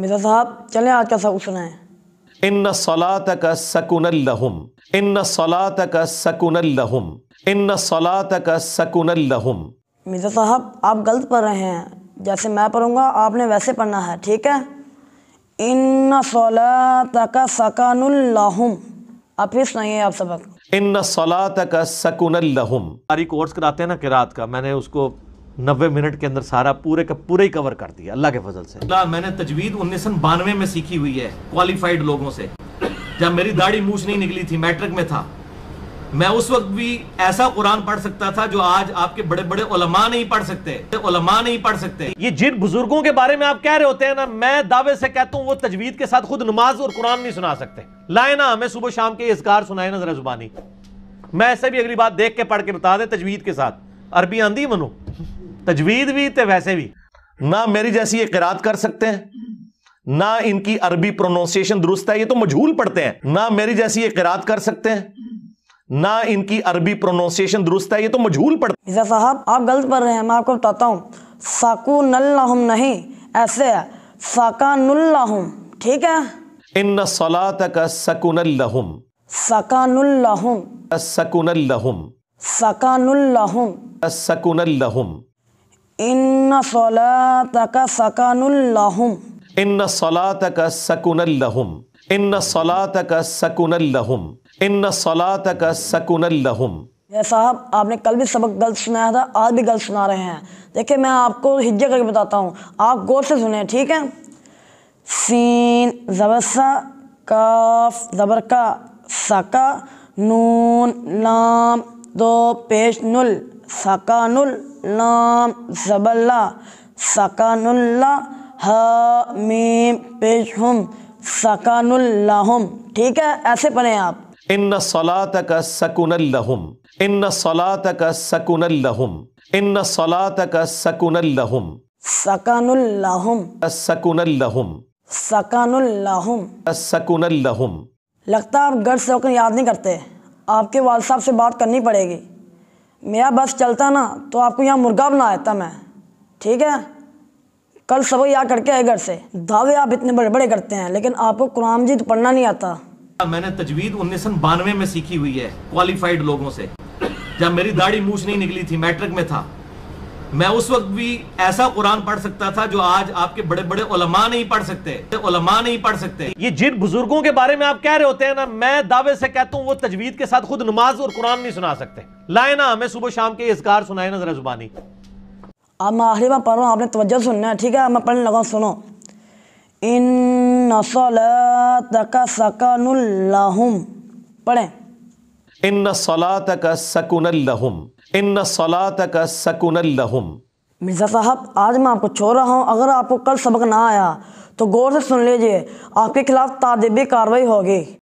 मिर्जा साहब चलें आज का सबक सुनाएं इन सलात का सकुन लहुम इन सलात का सकुन लहुम इन सलात का सकुन लहुम मिर्जा साहब आप गलत पढ़ रहे हैं जैसे मैं पढ़ूंगा आपने वैसे पढ़ना है ठीक है इन सलात का सकुन लहुम आप फिर सुनाइए आप सबक इन सलात का सकुन लहुम हमारी कोर्स कराते हैं ना किरात का मैंने उसको नब्बे मिनट के अंदर सारा पूरे का पूरे ही कवर कर दिया अल्लाह के फजल से अल्लाह मैंने तजवीद उन्नीस सौ बानवे में सीखी हुई है क्वालिफाइड लोगों से जब मेरी दाढ़ी मूछ नहीं निकली थी मैट्रिक में था मैं उस वक्त भी ऐसा कुरान पढ़ सकता था जो आज आपके बड़े बड़े उलमा नहीं पढ़ सकते उलमा नहीं पढ़ सकते ये जिन बुजुर्गों के बारे में आप कह रहे होते हैं ना मैं दावे से कहता हूँ वो तजवीद के साथ खुद नमाज और कुरान नहीं सुना सकते लाए ना हमें सुबह शाम के इसकार सुनाए ना जरा जुबानी मैं ऐसे भी अगली बात देख के पढ़ के बता दे तजवीद के साथ अरबी आंधी मनु तजवीद भी तो वैसे भी ना मेरी जैसी ये किरात कर सकते हैं ना इनकी अरबी प्रोनाउंसिएशन दुरुस्त है ये तो मजहूल पढ़ते हैं ना मेरी जैसी ये किरात कर सकते हैं ना इनकी अरबी प्रोनाउंसिएशन दुरुस्त है ये तो मजहूल पढ़ते हैं साहब आप गलत पढ़ रहे हैं मैं आपको बताता हूँ साकू नल्लाहम नहीं ऐसे है साका साकानुल्लाहम ठीक है इन सलात का सकुन सकुनल्लाहम सकानुल्लाहम सकुनल्लाहम सकानुल्लाहम लहुम साहब आपने कल भी सबक गलत सुनाया था आज भी गलत सुना रहे हैं देखिए मैं आपको हिज्जे करके बताता हूँ आप गौर से सुने ठीक है सीन जबरसा काफ जबर का सका नून लाम दो पेश नुल सकानुल नाम जबल्ला सकानुल्ला हामीम पेश हम सकानुल्लाहम ठीक है ऐसे पढ़े आप इन सलात का सकुनल्लहुम इन सलात का सकुनल्लहुम इन सलात का सकुनल्लहुम सकानुल्लाहुम सकुनल्लहुम सकानुल्लाहुम सकुनल्लहुम लगता है आप घर से होकर याद नहीं करते आपके वाल साहब से बात करनी पड़ेगी मेरा बस चलता ना तो आपको यहाँ मुर्गा बना देता मैं ठीक है कल सब आ करके आए घर से दावे आप इतने बड़े बड़े करते हैं लेकिन आपको कुरान जी पढ़ना नहीं आता मैंने तजवीद उन्नीस सौ बानवे में सीखी हुई है क्वालिफाइड लोगों से जब मेरी दाढ़ी मूछ नहीं निकली थी मैट्रिक में था मैं उस वक्त भी ऐसा कुरान पढ़ सकता था जो आज आपके बड़े बड़े उलमा नहीं पढ़ सकते उलमा नहीं पढ़ सकते ये जिन बुजुर्गों के बारे में आप कह रहे होते हैं ना मैं दावे से कहता हूँ वो तजवीद के साथ खुद नमाज और कुरान नहीं सुना सकते लाए ना हमें सुबह शाम के इसकार सुनाए ना जरा जुबानी अब मैं आखिरी में पढ़ रहा हूँ आपने तवज्जो सुनना है ठीक है मैं पढ़ने लगा सुनो इन सलातका सकनुल्लाहुम पढ़ें इन सलात का सकुन लहम इन सलात का सकुन लहम मिर्ज़ा साहब आज मैं आपको छोड़ रहा हूँ अगर आपको कल सबक ना आया तो गौर से सुन लीजिए आपके खिलाफ ताजबी कार्रवाई होगी